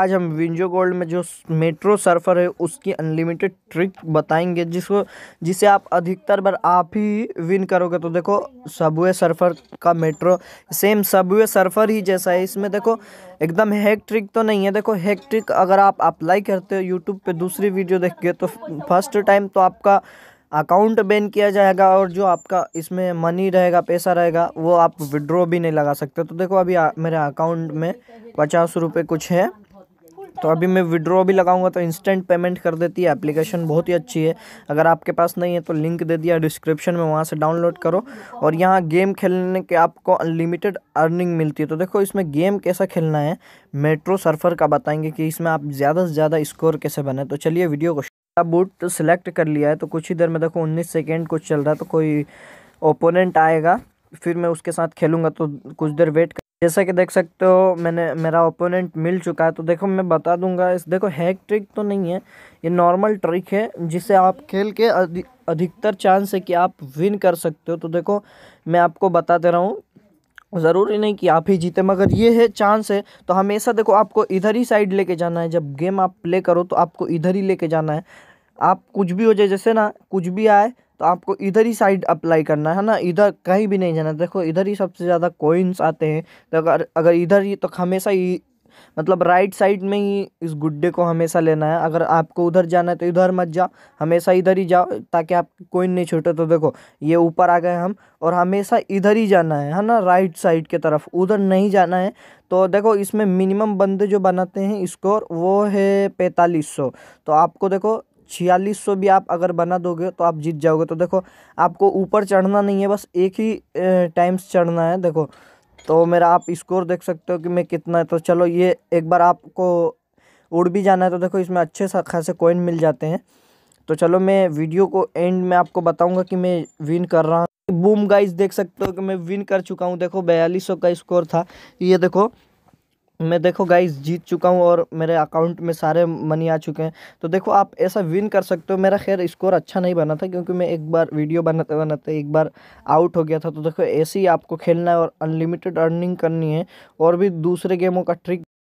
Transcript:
आज हम WinZO gold में जो मेट्रो सर्फर है उसकी अनलिमिटेड ट्रिक बताएंगे जिसको जिसे आप अधिकतर बार आप ही विन करोगे तो देखो सबवे सर्फर का मेट्रो सेम सबवे सर्फर ही जैसा है इसमें देखो एकदम हैक ट्रिक तो नहीं है देखो हैक ट्रिक अगर आप अप्लाई करते हो यूट्यूब पे दूसरी वीडियो देख के तो फर्स्ट टाइम तो आपका अकाउंट बैन किया जाएगा और जो आपका इसमें मनी रहेगा पैसा रहेगा वो आप विड्रॉ भी नहीं लगा सकते तो देखो अभी आ, मेरे अकाउंट में पचास रुपये कुछ है तो अभी मैं विड्रॉ भी लगाऊंगा तो इंस्टेंट पेमेंट कर देती है एप्लीकेशन बहुत ही अच्छी है अगर आपके पास नहीं है तो लिंक दे दिया डिस्क्रिप्शन में वहाँ से डाउनलोड करो और यहाँ गेम खेलने के आपको अनलिमिटेड अर्निंग मिलती है तो देखो इसमें गेम कैसा खेलना है मेट्रो सर्फर का बताएंगे कि इसमें आप ज़्यादा से ज़्यादा स्कोर कैसे बने तो चलिए वीडियो को बूट सेलेक्ट कर लिया है तो कुछ ही देर में देखो उन्नीस सेकेंड कुछ चल रहा है तो कोई ओपोनेंट आएगा फिर मैं उसके साथ खेलूँगा तो कुछ देर वेट कर जैसा कि देख सकते हो मैंने मेरा ओपोनेंट मिल चुका है तो देखो मैं बता दूंगा इस देखो हैक ट्रिक तो नहीं है ये नॉर्मल ट्रिक है जिसे आप खेल के अधि, अधिकतर चांस है कि आप विन कर सकते हो तो देखो मैं आपको बता दे रहा हूँ ज़रूरी नहीं कि आप ही जीते मगर ये है चांस है तो हमेशा देखो आपको इधर ही साइड लेके जाना है जब गेम आप प्ले करो तो आपको इधर ही लेके जाना है आप कुछ भी हो जाए जैसे ना कुछ भी आए तो आपको इधर ही साइड अप्लाई करना है ना इधर कहीं भी नहीं जाना देखो इधर ही सबसे ज़्यादा कोइंस आते हैं तो अगर अगर इधर ही तो हमेशा ही मतलब राइट साइड में ही इस गुड्डे को हमेशा लेना है अगर आपको उधर जाना है तो इधर मत जाओ हमेशा इधर ही जाओ ताकि आप कोइन नहीं छूटे तो देखो ये ऊपर आ गए हम और हमेशा इधर ही जाना है है ना राइट साइड के तरफ उधर नहीं जाना है तो देखो इसमें मिनिमम बंदे जो बनाते हैं स्कोर वो है पैंतालीस सौ तो आपको देखो छियालीस सौ भी आप अगर बना दोगे तो आप जीत जाओगे तो देखो आपको ऊपर चढ़ना नहीं है बस एक ही टाइम्स चढ़ना है देखो तो मेरा आप स्कोर देख सकते हो कि मैं कितना है तो चलो ये एक बार आपको उड़ भी जाना है तो देखो इसमें अच्छे खासे कोइन मिल जाते हैं तो चलो मैं वीडियो को एंड में आपको बताऊंगा कि मैं विन कर रहा हूँ बूम गाइस देख सकते हो कि मैं विन कर चुका हूँ देखो बयालीस सौ का स्कोर था ये देखो मैं देखो गाइस जीत चुका हूँ और मेरे अकाउंट में सारे मनी आ चुके हैं तो देखो आप ऐसा विन कर सकते हो मेरा खैर स्कोर अच्छा नहीं बना था क्योंकि मैं एक बार वीडियो बनाते बनाते एक बार आउट हो गया था तो देखो ऐसे ही आपको खेलना है और अनलिमिटेड अर्निंग करनी है और भी दूसरे गेमों का ट्रिक